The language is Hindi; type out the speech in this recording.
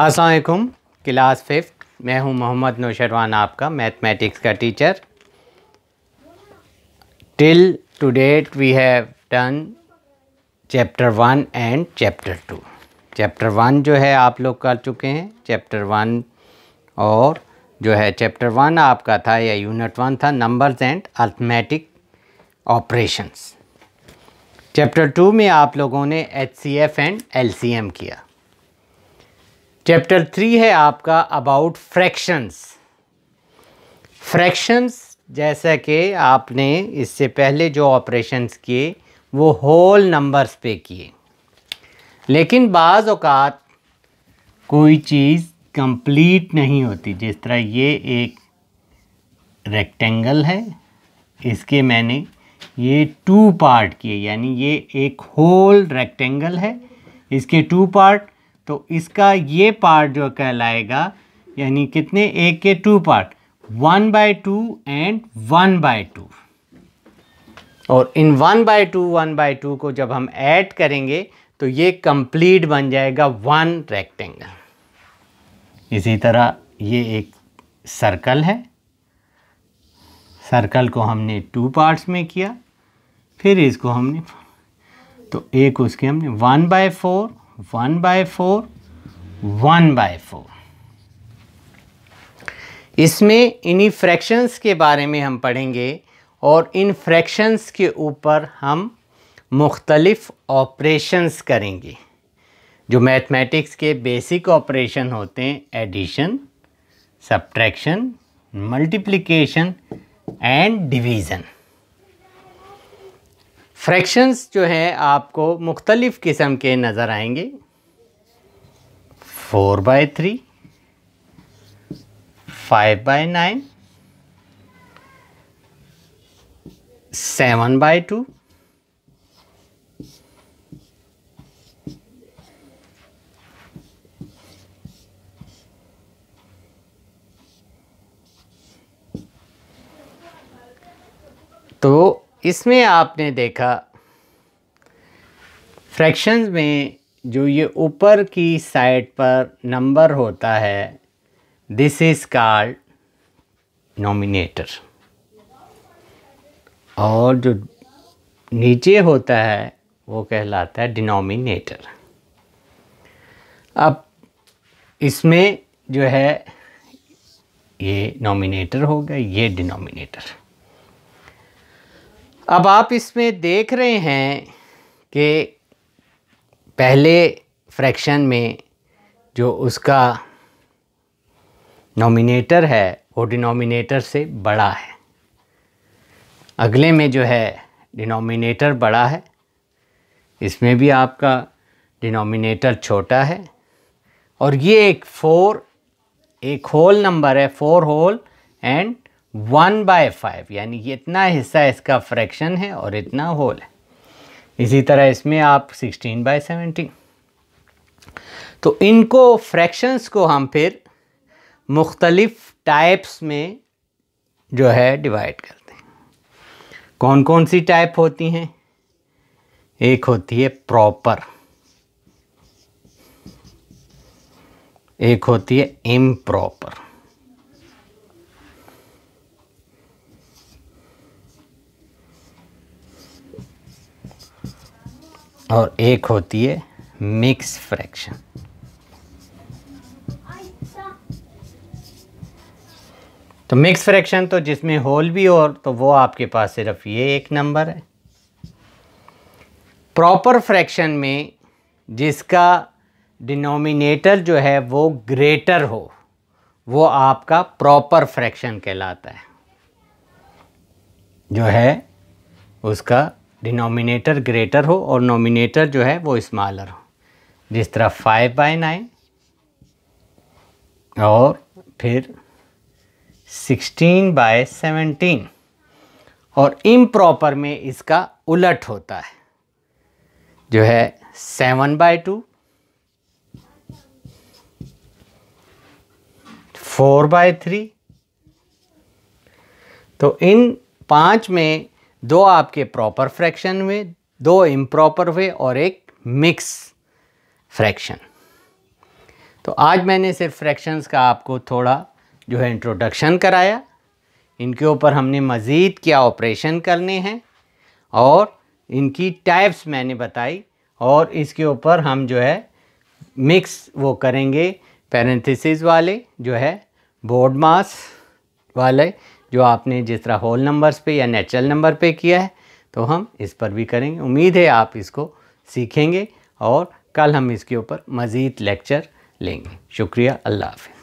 असलकुम क्लास फिफ्थ मैं हूं मोहम्मद नौशरवान आपका मैथमेटिक्स का teacher till to date we have done chapter one and chapter two chapter one जो है आप लोग कर चुके हैं चैप्टर वन और जो है चैप्टर वन आपका था या यूनिट वन था numbers and arithmetic operations chapter two में आप लोगों ने H C F and L C M किया चैप्टर थ्री है आपका अबाउट फ्रैक्शंस फ्रैक्शंस जैसा कि आपने इससे पहले जो ऑपरेशंस किए वो होल नंबर्स पे किए लेकिन बाज़ कोई चीज़ कंप्लीट नहीं होती जिस तरह ये एक रेक्टेंगल है इसके मैंने ये टू पार्ट किए यानी ये एक होल रेक्टेंगल है इसके टू पार्ट तो इसका ये पार्ट जो कहलाएगा यानी कितने एक के two part one by two and one by two और इन one by two one by two को जब हम ऐड करेंगे तो ये कंप्लीट बन जाएगा वन रेक्टेंगल इसी तरह ये एक सर्कल है सर्कल को हमने टू पार्ट्स में किया फिर इसको हमने तो एक उसके हमने one by four one by four one by four इसमें इन्हीं फ्रैक्शंस के बारे में हम पढ़ेंगे और इन फ्रैक्शंस के ऊपर हम मुख्तलफ़ ऑपरेशंस करेंगे जो मैथमेटिक्स के बेसिक ऑपरेशन होते हैं addition subtraction multiplication and division fractions जो हैं आपको मुख्तलिफ़ किस्म के नज़र आएंगे four by three five by nine seven by two इसमें आपने देखा फ्रैक्शंस में जो ये ऊपर की साइड पर नंबर होता है दिस इज़ कार्ड नॉमिनेटर और जो नीचे होता है वो कहलाता है डिनोमिनेटर अब इसमें जो है ये नॉमिनेटर हो गया ये डिनोमिनेटर अब आप इसमें देख रहे हैं कि पहले फ्रैक्शन में जो उसका नोमिनेटर है वो डिनोमिनेटर से बड़ा है अगले में जो है डिनोमिनेटर बड़ा है इसमें भी आपका डिनोमिनेटर छोटा है और ये एक फोर एक होल नंबर है four whole and one by five यानी कि इतना हिस्सा इसका फ्रैक्शन है और इतना होल है इसी तरह इसमें आप सिक्सटीन बाय सेवेंटीन तो इनको फ्रैक्शंस को हम फिर मुख्तलिफ टाइप्स में जो है डिवाइड करते हैं कौन कौन सी टाइप होती हैं एक होती है प्रॉपर एक होती है इम्प्रॉपर और एक होती है मिक्स फ्रैक्शन तो मिक्स फ्रैक्शन तो जिसमें होल भी हो तो वो आपके पास सिर्फ ये एक नंबर है प्रॉपर फ्रैक्शन में जिसका डिनोमिनेटर जो है वो ग्रेटर हो वो आपका प्रॉपर फ्रैक्शन कहलाता है जो है उसका डिनोमिनेटर ग्रेटर हो और नोमिनेटर जो है वो स्मॉलर हो जिस तरह फाइव बाय नाइन और फिर सिक्सटीन बाय सेवेंटीन और इम प्रॉपर में इसका उलट होता है जो है seven by two four by three तो इन पाँच में दो आपके प्रॉपर फ्रैक्शन में दो इम्प्रॉपर हुए और एक मिक्स फ्रैक्शन तो आज मैंने सिर्फ फ्रैक्शंस का आपको थोड़ा जो है इंट्रोडक्शन कराया इनके ऊपर हमने मज़ीद क्या ऑपरेशन करने हैं और इनकी टाइप्स मैंने बताई और इसके ऊपर हम जो है मिक्स वो करेंगे पैरेंथिस वाले जो है बोर्ड मास वाले जो आपने जिस तरह होल नंबर्स पे या नेचुरल नंबर पे किया है तो हम इस पर भी करेंगे उम्मीद है आप इसको सीखेंगे और कल हम इसके ऊपर मज़ीद लेक्चर लेंगे शुक्रिया अल्लाह हाफि